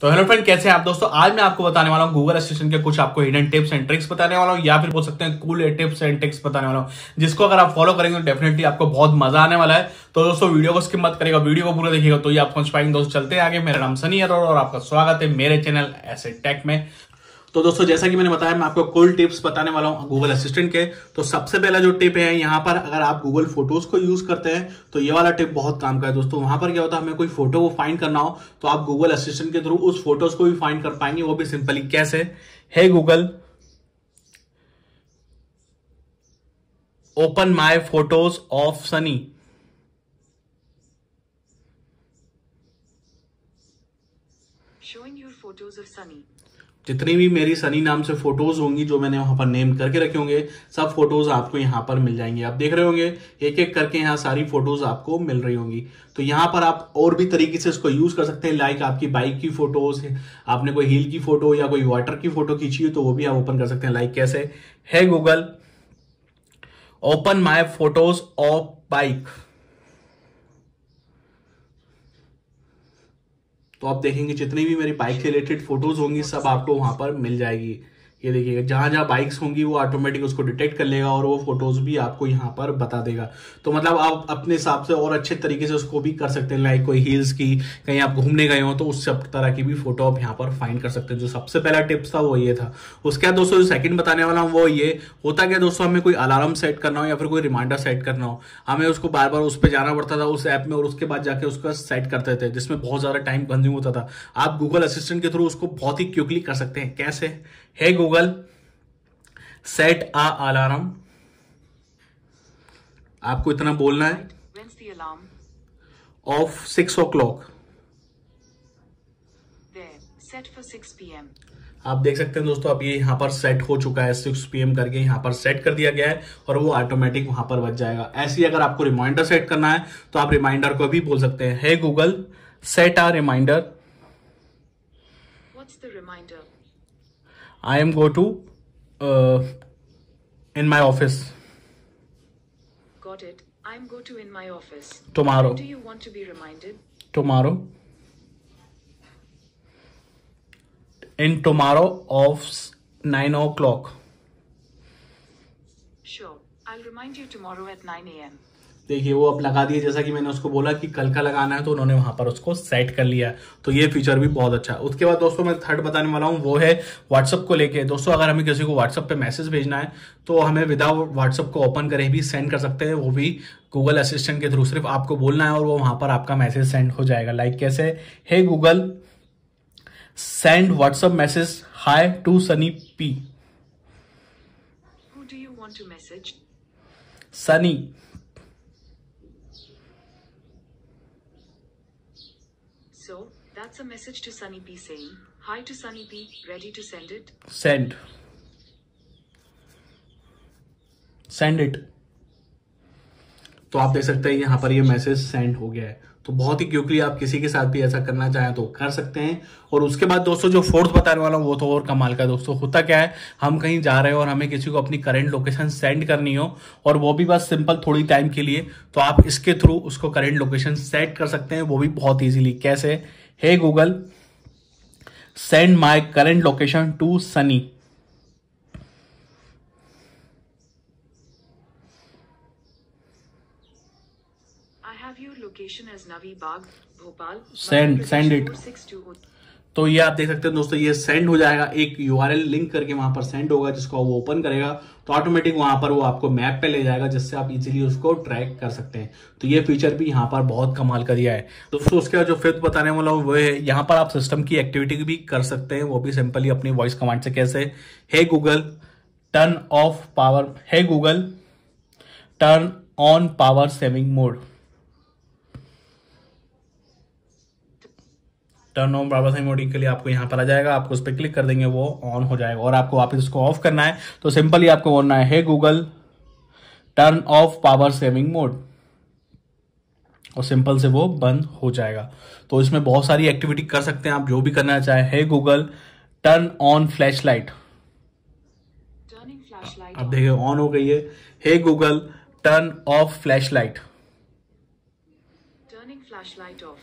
तो hello friend कैसे हैं आप दोस्तों आज मैं आपको बताने वाला हूँ गूगल असिस्टेंट के कुछ आपको हिडन टिप्स एंड ट्रिक्स बताने वाला हूँ या फिर बोल सकते हैं कूल टिप्स एंड ट्रिक्स बताने वाला हूँ जिसको अगर आप फॉलो करेंगे तो डेफिनेटली आपको बहुत मजा आने वाला है तो दोस्तों वीडियो को स्किप मत करेगा वीडियो को पूरा देखिएगा तो ये आप समझ पाएंगे दोस्तों चलते हैं आगे मेरा नाम सनी अरोड़ और आपका स्वागत है मेरे चैनल ऐसे टेक में तो दोस्तों जैसा कि मैंने बताया मैं आपको कुल टिप्स बताने वाला हूँ गूगल असिस्टेंट के तो सबसे पहला जो टिप है यहाँ पर अगर आप गूगल फोटोज को यूज करते हैं तो ये वाला टिप बहुत काम का है दोस्तों वहां पर क्या होता है हमें कोई फोटो को फाइंड करना हो तो आप गूगल असिस्टेंट के थ्रू उस फोटोज को भी फाइंड कर पाएंगे वो भी सिंपली कैसे है Google open my photos of Sunny showing your photos of Sunny. जितनी भी मेरी सनी नाम से फोटोज होंगी जो मैंने वहां पर नेम करके रखे होंगे सब फोटोज आपको यहाँ पर मिल जाएंगे आप देख रहे होंगे एक एक करके यहाँ सारी फोटोज आपको मिल रही होंगी तो यहाँ पर आप और भी तरीके से इसको यूज कर सकते हैं लाइक आपकी बाइक की फोटोज आपने कोई हिल की फोटो या कोई वाटर की फोटो खींची हो तो वो भी आप ओपन कर सकते हैं लाइक कैसे है Google open my photos of bike तो आप देखेंगे जितनी भी मेरी बाइक से रिलेटेड फोटोज होंगी सब आपको वहां पर मिल जाएगी ये देखिएगा जहां जहां बाइक्स होंगी वो ऑटोमेटिक उसको डिटेक्ट कर लेगा और वो फोटोज भी आपको यहाँ पर बता देगा तो मतलब आप अपने हिसाब से और अच्छे तरीके से उसको भी कर सकते हैं लाइक कोई हिल्स की कहीं आप घूमने गए हो तो उस सब तरह की भी फोटो आप यहाँ पर फाइंड कर सकते हैं जो सबसे पहला टिप्स था वो ये था उसके बाद दोस्तों जो सेकंड बताने वाला हूँ वो ये होता क्या दोस्तों हमें कोई अलार्म सेट करना हो या फिर कोई रिमाइंडर सेट करना हो हमें उसको बार बार उस पर जाना पड़ता था उस ऐप में और उसके बाद जाके उसका सेट करते थे जिसमें बहुत ज़्यादा टाइम कंज्यूम होता था आप गूगल असिस्टेंट के थ्रू उसको बहुत ही क्विकली कर सकते हैं कैसे है Google Google set a alarm आपको इतना बोलना है ऑफ सिक्स ओ क्लॉक आप देख सकते हैं दोस्तों अब ये यहाँ पर सेट हो चुका है सिक्स पी करके यहाँ पर सेट कर दिया गया है और वो ऑटोमेटिक वहां पर बच जाएगा ऐसे ही अगर आपको रिमाइंडर सेट करना है तो आप रिमाइंडर को भी बोल सकते हैं hey Google set a reminder What's the I am go to uh, in my office. Got it. I'm go to in my office. Tomorrow. When do you want to be reminded? Tomorrow. In tomorrow of 9 o'clock. Sure. I'll remind you tomorrow at 9 a.m. देखिए वो अब लगा दिए जैसा कि मैंने उसको बोला कि कल का लगाना है तो उन्होंने वहां पर उसको सेट कर लिया तो ये फीचर भी बहुत अच्छा है उसके बाद दोस्तों मैं थर्ड बताने वाला हूँ वो है व्हाट्सअप को लेके दोस्तों अगर हमें किसी को व्हाट्सअप पे मैसेज भेजना है तो हमें विदाउट व्हाट्सअप को ओपन करे भी सेंड कर सकते हैं वो भी गूगल असिस्टेंट के थ्रू सिर्फ आपको बोलना है और वो वहां पर आपका मैसेज सेंड हो जाएगा लाइक कैसे hey Google send WhatsApp message hi to Sunny P Sunny So, that's a message to Sunny P saying, Hi to Sunny P, ready to send it? Send. Send it. तो आप देख सकते हैं यहाँ पर ये मैसेज सेंड हो गया है तो बहुत ही क्योंकि आप किसी के साथ भी ऐसा करना चाहें तो कर सकते हैं और उसके बाद दोस्तों जो फोर्थ बताने वाला हूँ वो तो और कमाल का दोस्तों होता क्या है हम कहीं जा रहे हो और हमें किसी को अपनी करंट लोकेशन सेंड करनी हो और वो भी बस सिंपल थोड़ी टाइम के लिए तो आप इसके थ्रू उसको करेंट लोकेशन सेट कर सकते हैं वो भी बहुत ईजिली कैसे hey Google send my current location to Sunny send send it तो ये आप देख सकते हैं दोस्तों ये सेंड हो जाएगा एक यू लिंक करके वहां पर सेंड होगा जिसको वो ओपन करेगा तो ऑटोमेटिक वहां पर वो आपको मैप पे ले जाएगा जिससे आप इजीली उसको ट्रैक कर सकते हैं तो ये फीचर भी यहाँ पर बहुत कमाल का दिया है दोस्तों उसके बाद जो फिफ्थ बताने वाला हूँ वो है यहाँ पर आप सिस्टम की एक्टिविटी भी कर सकते हैं वो भी सिंपली अपनी वॉइस कमांड से कैसे hey Google turn off power hey Google turn on power saving mode turn on बाबा साहब मोडी के लिए आपको यहाँ पर आ जाएगा आपको उस पर क्लिक कर देंगे वो ऑन हो जाएगा और आपको वापस उसको ऑफ करना है तो सिंपली आपको बोलना है hey Google turn off power saving mode और सिंपल से वो बंद हो जाएगा तो इसमें बहुत सारी एक्टिविटी कर सकते हैं आप जो भी करना चाहे hey Google turn on flash light अब देखिए ऑन हो गई है hey Google turn off flash light turning flash light off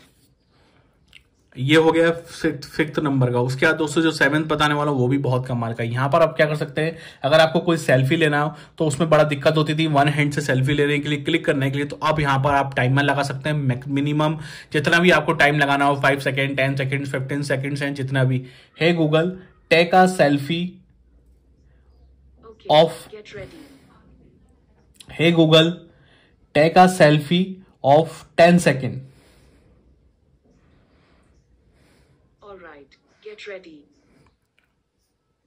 ये हो गया फिफ्थ फिफ्थ नंबर का उसके बाद दोस्तों जो सेवन्थ बताने वाला वो भी बहुत कम का यहाँ पर आप क्या कर सकते हैं अगर आपको कोई सेल्फी लेना हो तो उसमें बड़ा दिक्कत होती थी वन हैंड से सेल्फी लेने के लिए क्लिक करने के लिए तो अब यहाँ पर आप टाइमर लगा सकते हैं मिनिमम जितना भी आपको टाइम लगाना हो five second ten second fifteen seconds हैं जितना भी hey Google take a selfie of hey Google take a selfie of ten second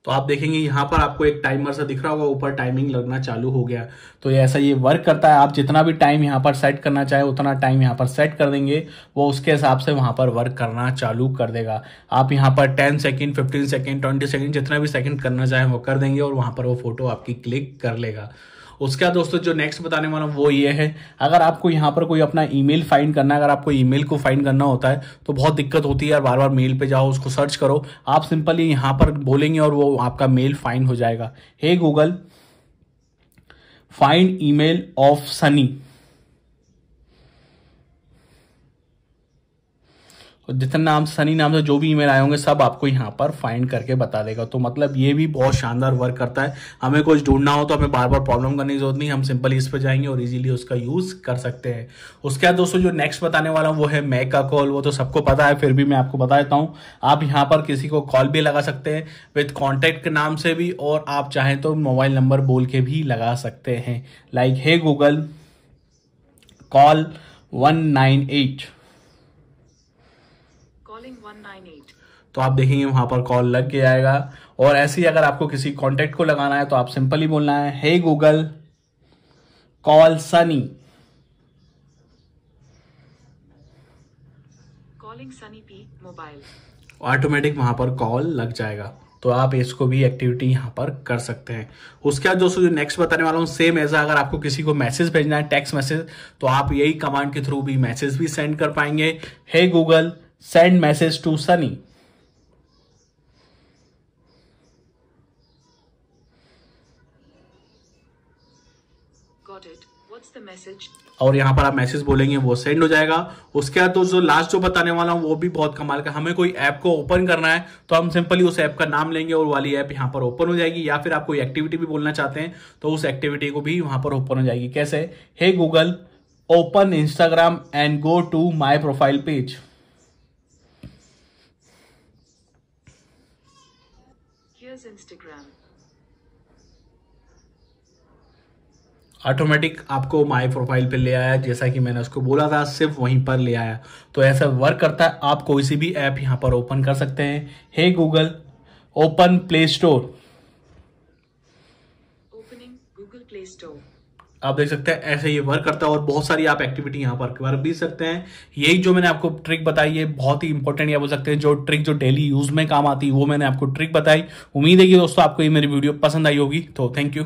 तो आप देखेंगे यहाँ पर आपको एक टाइमर सा दिख रहा होगा ऊपर टाइमिंग लगना चालू हो गया तो ये ऐसा ये वर्क करता है आप जितना भी टाइम यहाँ पर सेट करना चाहे उतना टाइम यहाँ पर सेट कर देंगे वो उसके हिसाब से वहाँ पर वर्क करना चालू कर देगा आप यहाँ पर ten second fifteen second twenty second जितना भी सेकेंड करना चाहें वो कर देंगे और वहाँ पर वो फोटो आपकी क्लिक कर लेगा उसके बाद दोस्तों जो नेक्स्ट बताने वाला हूँ वो ये है अगर आपको यहाँ पर कोई अपना ईमेल फाइंड करना है अगर आपको ईमेल को फाइंड करना होता है तो बहुत दिक्कत होती है यार बार बार मेल पे जाओ उसको सर्च करो आप सिंपली यहाँ पर बोलेंगे और वो आपका मेल फाइंड हो जाएगा hey Google find email of Sunny और जितने नाम सनी नाम से जो भी ईमेल आए होंगे सब आपको यहाँ पर फाइंड करके बता देगा तो मतलब ये भी बहुत शानदार वर्क करता है हमें कुछ ढूंढना हो तो हमें बार बार प्रॉब्लम करने की जरूरत नहीं हम सिंपली इस पर जाएंगे और इजीली उसका यूज़ कर सकते हैं उसके बाद दोस्तों जो नेक्स्ट बताने वाला हूँ वो है मैक का कॉल वो तो सबको पता है फिर भी मैं आपको बता देता हूँ आप यहाँ पर किसी को कॉल भी लगा सकते हैं विथ कॉन्टैक्ट के नाम से भी और आप चाहें तो मोबाइल नंबर बोल के भी लगा सकते हैं like hey Google call one nine eight तो आप देखेंगे वहां पर कॉल लग के आएगा और ऐसे ही अगर आपको किसी कॉन्टेक्ट को लगाना है तो आप सिंपली बोलना है hey Google call Sunny mobile automatic वहां पर कॉल लग जाएगा तो आप इसको भी एक्टिविटी यहाँ पर कर सकते हैं उसके बाद दोस्तों जो नेक्स्ट बताने वाला हूँ सेम एज अगर आपको किसी को मैसेज भेजना है टेक्स्ट मैसेज तो आप यही कमांड के थ्रू भी मैसेज भी सेंड कर पाएंगे hey Google send message to Sunny. और यहाँ पर आप मैसेज बोलेंगे वो सेंड हो जाएगा उसके बाद तो जो लास्ट जो बताने वाला हूँ वो भी बहुत कमाल का हमें कोई ऐप को ओपन करना है तो हम सिंपली उस ऐप का नाम लेंगे और वाली ऐप यहाँ पर ओपन हो जाएगी या फिर आप कोई एक्टिविटी भी बोलना चाहते हैं तो उस एक्टिविटी को भी वहां पर ओपन हो जाएगी कैसे hey Google open Instagram and go to my profile page is Instagram. Automatic आपको माय प्रोफाइल पे ले आया जैसा कि मैंने उसको बोला था सिर्फ वहीं पर ले आया तो ऐसा वर्क करता है आप कोई सी भी ऐप यहां पर ओपन कर सकते हैं hey Google open play store आप देख सकते हैं ऐसे ये वर्क करता है और बहुत सारी आप एक्टिविटी यहाँ पर कर भी सकते हैं यही जो मैंने आपको ट्रिक बताई है बहुत ही इंपॉर्टेंट या बोल सकते हैं जो ट्रिक जो डेली यूज में काम आती है वो मैंने आपको ट्रिक बताई उम्मीद है कि दोस्तों आपको ये मेरी वीडियो पसंद आई होगी तो थैंक यू